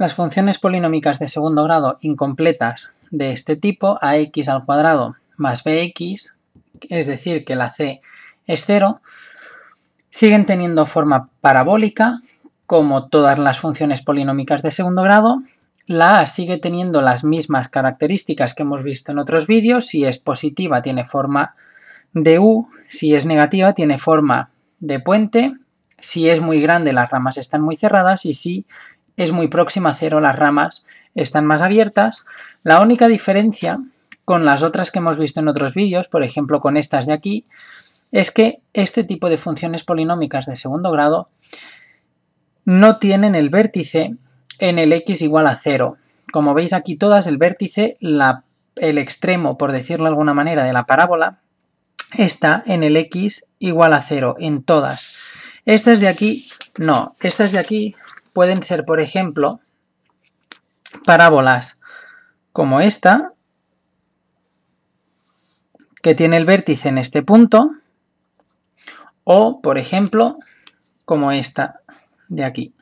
Las funciones polinómicas de segundo grado incompletas de este tipo, ax al cuadrado más bx, es decir, que la c es cero, siguen teniendo forma parabólica, como todas las funciones polinómicas de segundo grado, la a sigue teniendo las mismas características que hemos visto en otros vídeos, si es positiva tiene forma de u, si es negativa tiene forma de puente, si es muy grande las ramas están muy cerradas y si es muy próxima a cero, las ramas están más abiertas. La única diferencia con las otras que hemos visto en otros vídeos, por ejemplo con estas de aquí, es que este tipo de funciones polinómicas de segundo grado no tienen el vértice en el x igual a cero. Como veis aquí todas, el vértice, el extremo, por decirlo de alguna manera, de la parábola, está en el x igual a cero, en todas. Estas de aquí, no, estas de aquí pueden ser, por ejemplo, parábolas como esta, que tiene el vértice en este punto, o, por ejemplo, como esta de aquí.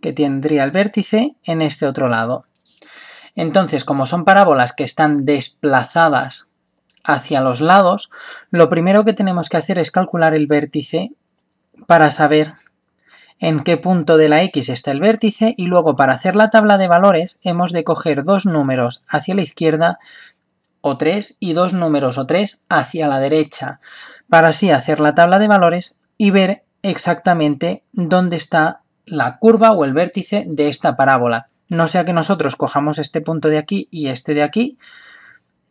que tendría el vértice en este otro lado. Entonces, como son parábolas que están desplazadas hacia los lados, lo primero que tenemos que hacer es calcular el vértice para saber en qué punto de la X está el vértice y luego para hacer la tabla de valores hemos de coger dos números hacia la izquierda o tres y dos números o tres hacia la derecha para así hacer la tabla de valores y ver exactamente dónde está la curva o el vértice de esta parábola. No sea que nosotros cojamos este punto de aquí y este de aquí,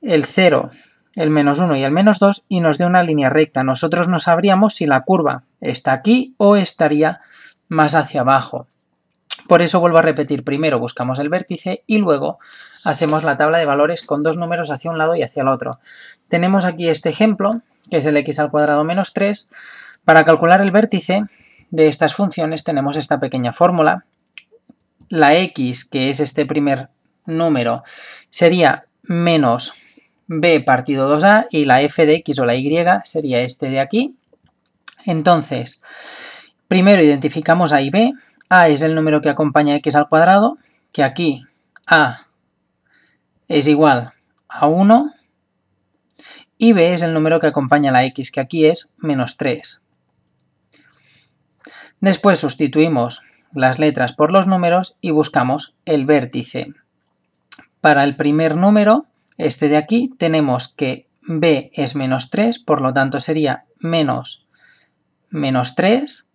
el 0 el menos 1 y el menos 2 y nos dé una línea recta. Nosotros no sabríamos si la curva está aquí o estaría más hacia abajo. Por eso vuelvo a repetir, primero buscamos el vértice y luego hacemos la tabla de valores con dos números hacia un lado y hacia el otro. Tenemos aquí este ejemplo, que es el x al cuadrado menos 3. Para calcular el vértice de estas funciones tenemos esta pequeña fórmula. La x, que es este primer número, sería menos B partido 2A y la f de x o la y sería este de aquí. Entonces, primero identificamos a y b. A es el número que acompaña x al cuadrado, que aquí a es igual a 1 y b es el número que acompaña la x, que aquí es menos 3. Después sustituimos las letras por los números y buscamos el vértice. Para el primer número este de aquí, tenemos que b es menos 3, por lo tanto sería menos menos 3,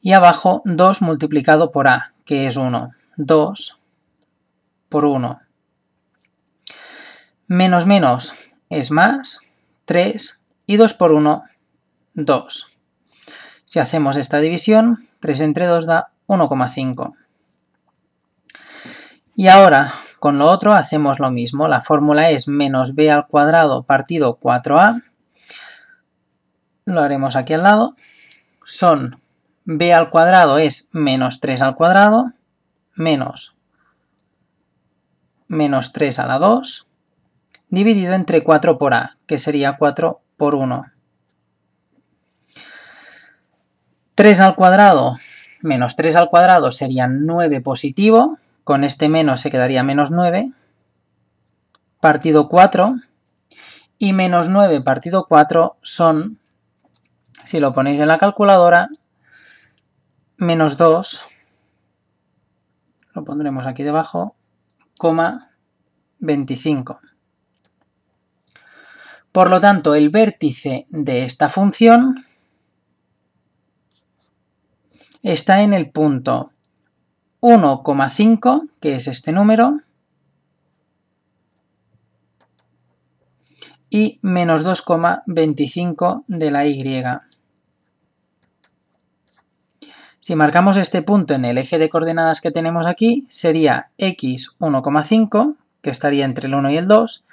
y abajo 2 multiplicado por a, que es 1, 2 por 1. Menos menos es más, 3, y 2 por 1, 2. Si hacemos esta división, 3 entre 2 da 1,5. Y ahora con lo otro hacemos lo mismo. La fórmula es menos b al cuadrado partido 4a. Lo haremos aquí al lado. Son b al cuadrado es menos 3 al cuadrado menos menos 3 a la 2 dividido entre 4 por a, que sería 4 por 1. 3 al cuadrado menos 3 al cuadrado sería 9 positivo, con este menos se quedaría menos 9 partido 4 y menos 9 partido 4 son, si lo ponéis en la calculadora, menos 2, lo pondremos aquí debajo, coma 25. Por lo tanto, el vértice de esta función está en el punto 1,5, que es este número, y menos 2,25 de la Y. Si marcamos este punto en el eje de coordenadas que tenemos aquí, sería x 1,5, que estaría entre el 1 y el 2,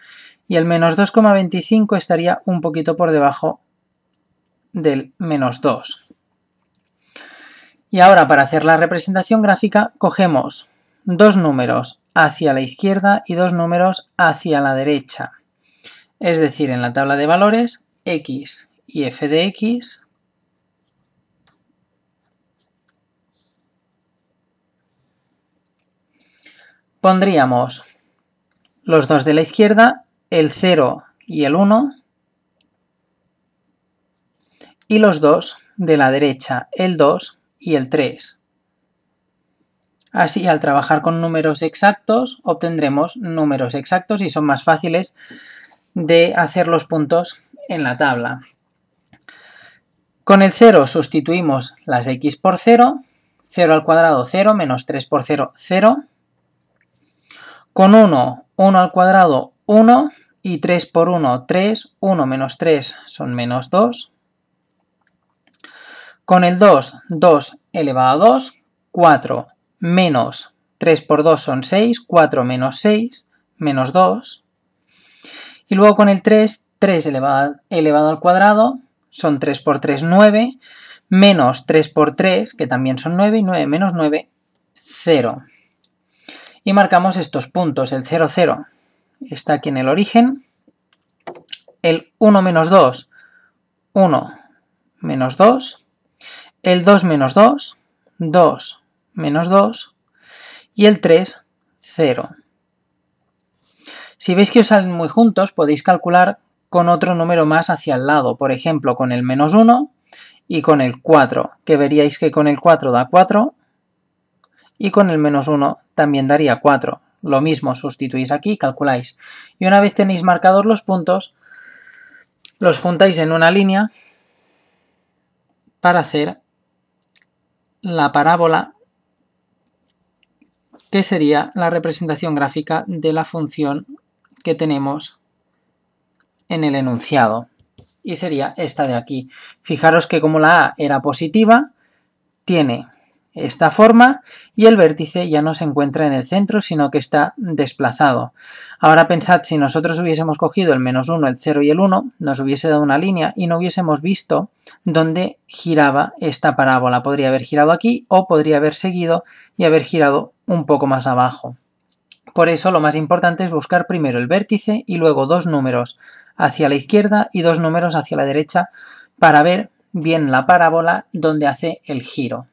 y el menos 2,25 estaría un poquito por debajo del menos 2, y ahora para hacer la representación gráfica cogemos dos números hacia la izquierda y dos números hacia la derecha. Es decir, en la tabla de valores, x y f de x pondríamos los dos de la izquierda, el 0 y el 1, y los dos de la derecha, el 2 y el 3. Así, al trabajar con números exactos, obtendremos números exactos y son más fáciles de hacer los puntos en la tabla. Con el 0 sustituimos las x por 0, 0 al cuadrado 0, menos 3 por 0, 0. Con 1, 1 al cuadrado 1 y 3 por 1, 3, 1 menos 3 son menos 2. Con el 2, 2 elevado a 2, 4 menos 3 por 2 son 6, 4 menos 6, menos 2. Y luego con el 3, 3 elevado, al cuadrado son 3 por 3, 9, menos 3 por 3, que también son 9, y 9 menos 9, 0. Y marcamos estos puntos, el 0, 0 está aquí en el origen, el 1 menos 2, 1 menos 2, el 2 menos 2, 2 menos 2 y el 3, 0. Si veis que os salen muy juntos, podéis calcular con otro número más hacia el lado, por ejemplo, con el menos 1 y con el 4, que veríais que con el 4 da 4 y con el menos 1 también daría 4. Lo mismo, sustituís aquí calculáis. Y una vez tenéis marcados los puntos, los juntáis en una línea para hacer la parábola, que sería la representación gráfica de la función que tenemos en el enunciado. Y sería esta de aquí. Fijaros que como la A era positiva, tiene esta forma y el vértice ya no se encuentra en el centro, sino que está desplazado. Ahora pensad, si nosotros hubiésemos cogido el menos 1, el 0 y el 1, nos hubiese dado una línea y no hubiésemos visto dónde giraba esta parábola. Podría haber girado aquí o podría haber seguido y haber girado un poco más abajo. Por eso lo más importante es buscar primero el vértice y luego dos números hacia la izquierda y dos números hacia la derecha para ver bien la parábola donde hace el giro.